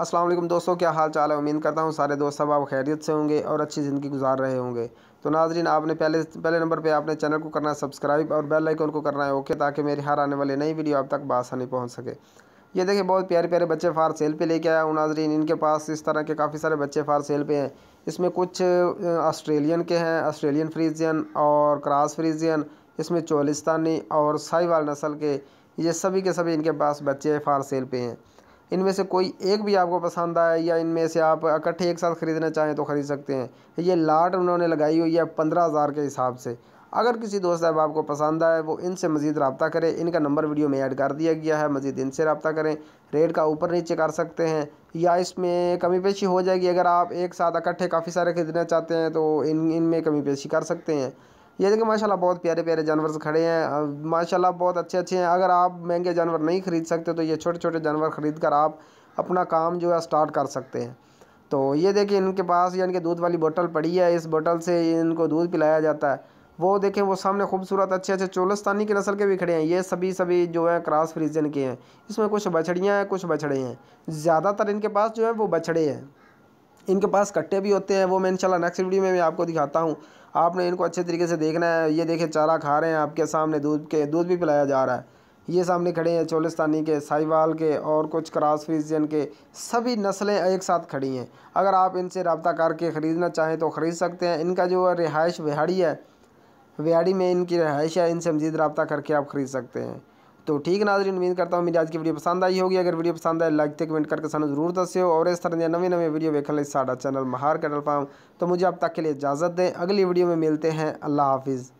असलम दोस्तों क्या हाल चाल है उम्मीद करता हूँ सारे दोस्त सब आप खैरियत से होंगे और अच्छी ज़िंदगी गुजार रहे होंगे तो नाजरीन आपने पहले पहले नंबर पे आपने चैनल को करना है सब्सक्राइब और बेल आइकन को करना है ओके ताकि मेरी हर आने वाली नई वीडियो आप तक बासानी पहुँच सके ये देखिए बहुत प्यारे प्यारे बच्चे फार सेल पर लेके आया हूँ नाजरीन इनके पास इस तरह के काफ़ी सारे बच्चे फार सेल पर हैं इसमें कुछ ऑस्ट्रेलियन के हैं ऑस्ट्रेलियन फ्रीजियन और क्रास फ्रीजियन इसमें चोलिस्तानी और साहिवाल नसल के ये सभी के सभी इनके पास बच्चे फार सेल पर हैं इनमें से कोई एक भी आपको पसंद आए या इनमें से आप इकट्ठे एक साथ ख़रीदना चाहें तो ख़रीद सकते हैं ये लाट उन्होंने लगाई हुई है पंद्रह हज़ार के हिसाब से अगर किसी दोस्त अब आपको पसंद आए वो इनसे मज़ीद रबता करें इनका नंबर वीडियो में ऐड कर दिया गया है मज़ीद इनसे रबता करें रेट का ऊपर नीचे कर सकते हैं या इसमें कमी पेशी हो जाएगी अगर आप एक साथ इकट्ठे काफ़ी सारे ख़रीदना चाहते हैं तो इन इनमें कमी पेशी कर सकते हैं ये देखिए माशाल्लाह बहुत प्यारे प्यारे जानवर खड़े हैं माशाल्लाह बहुत अच्छे अच्छे हैं अगर आप महंगे जानवर नहीं खरीद सकते तो ये छोटे छोटे जानवर ख़रीद कर आप अपना काम जो है स्टार्ट कर सकते हैं तो ये देखिए इनके पास यानी कि दूध वाली बोतल पड़ी है इस बोतल से इनको दूध पिलाया जाता है वो देखें वो सामने खूबसूरत अच्छे अच्छे चोलस्तानी की नस्ल के भी खड़े हैं ये सभी सभी जो है क्रॉस फ्रीजन के हैं इसमें कुछ बछड़ियाँ हैं कुछ बछड़े हैं ज़्यादातर इनके पास जो है वो बछड़े हैं इनके पास कट्टे भी होते हैं वो मैं इंशाल्लाह नेक्स्ट वीडियो में मैं आपको दिखाता हूँ आपने इनको अच्छे तरीके से देखना है ये देखें चारा खा रहे हैं आपके सामने दूध के दूध भी पिलाया जा रहा है ये सामने खड़े हैं चोलिस्तानी के साहिवाल के और कुछ क्रास फ्रीजियन के सभी नस्लें एक साथ खड़ी हैं अगर आप इनसे रबता करके ख़रीदना चाहें तो ख़रीद सकते हैं इनका जो रिहाइश विहाड़ी है विहाड़ी में इनकी रिहाइश है इनसे मजीद रबता करके आप ख़रीद सकते हैं तो ठीक नाजरीन उम्मीद करता हूँ मेरी आज की वीडियो पसंद आई होगी अगर वीडियो पसंद आए लाइक तो कमेंट करके सू जरूर दस्यो और इस तरह नवे नवे वीडियो देखने सा चैनल महार कैनल फार्म तो मुझे अब तक के लिए इजाज़त दें अगली वीडियो में मिलते हैं अल्लाह हाफिज़